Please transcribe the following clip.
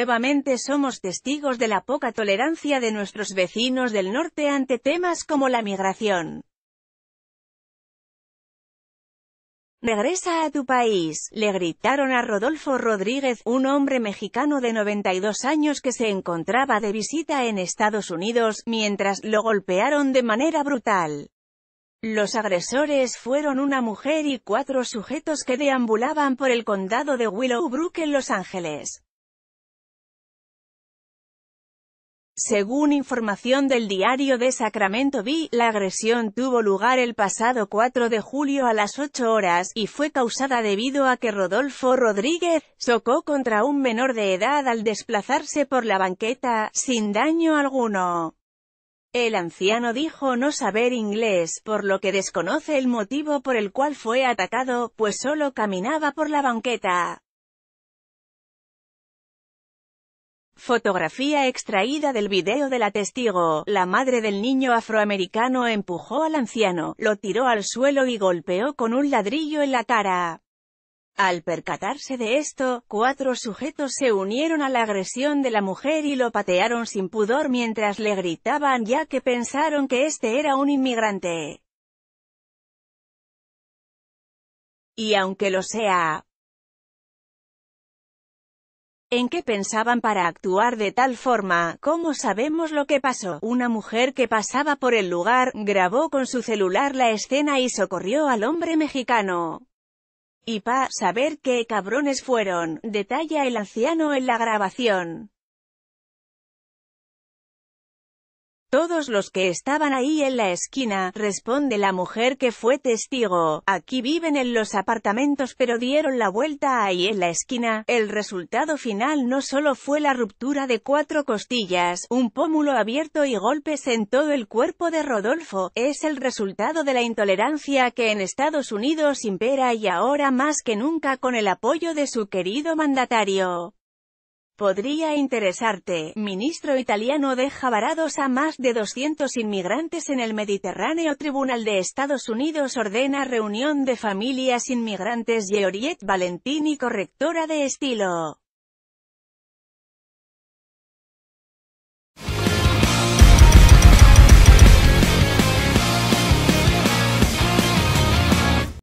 Nuevamente somos testigos de la poca tolerancia de nuestros vecinos del norte ante temas como la migración. Regresa a tu país, le gritaron a Rodolfo Rodríguez, un hombre mexicano de 92 años que se encontraba de visita en Estados Unidos, mientras lo golpearon de manera brutal. Los agresores fueron una mujer y cuatro sujetos que deambulaban por el condado de Willowbrook en Los Ángeles. Según información del diario de Sacramento Bee, la agresión tuvo lugar el pasado 4 de julio a las 8 horas, y fue causada debido a que Rodolfo Rodríguez, socó contra un menor de edad al desplazarse por la banqueta, sin daño alguno. El anciano dijo no saber inglés, por lo que desconoce el motivo por el cual fue atacado, pues solo caminaba por la banqueta. Fotografía extraída del video de la testigo. La madre del niño afroamericano empujó al anciano, lo tiró al suelo y golpeó con un ladrillo en la cara. Al percatarse de esto, cuatro sujetos se unieron a la agresión de la mujer y lo patearon sin pudor mientras le gritaban ya que pensaron que este era un inmigrante. Y aunque lo sea, en qué pensaban para actuar de tal forma, ¿cómo sabemos lo que pasó? Una mujer que pasaba por el lugar, grabó con su celular la escena y socorrió al hombre mexicano. Y pa' saber qué cabrones fueron, detalla el anciano en la grabación. Todos los que estaban ahí en la esquina, responde la mujer que fue testigo, aquí viven en los apartamentos pero dieron la vuelta ahí en la esquina. El resultado final no solo fue la ruptura de cuatro costillas, un pómulo abierto y golpes en todo el cuerpo de Rodolfo, es el resultado de la intolerancia que en Estados Unidos impera y ahora más que nunca con el apoyo de su querido mandatario. Podría interesarte, ministro italiano deja varados a más de 200 inmigrantes en el Mediterráneo Tribunal de Estados Unidos ordena reunión de familias inmigrantes Georgette Valentini correctora de estilo.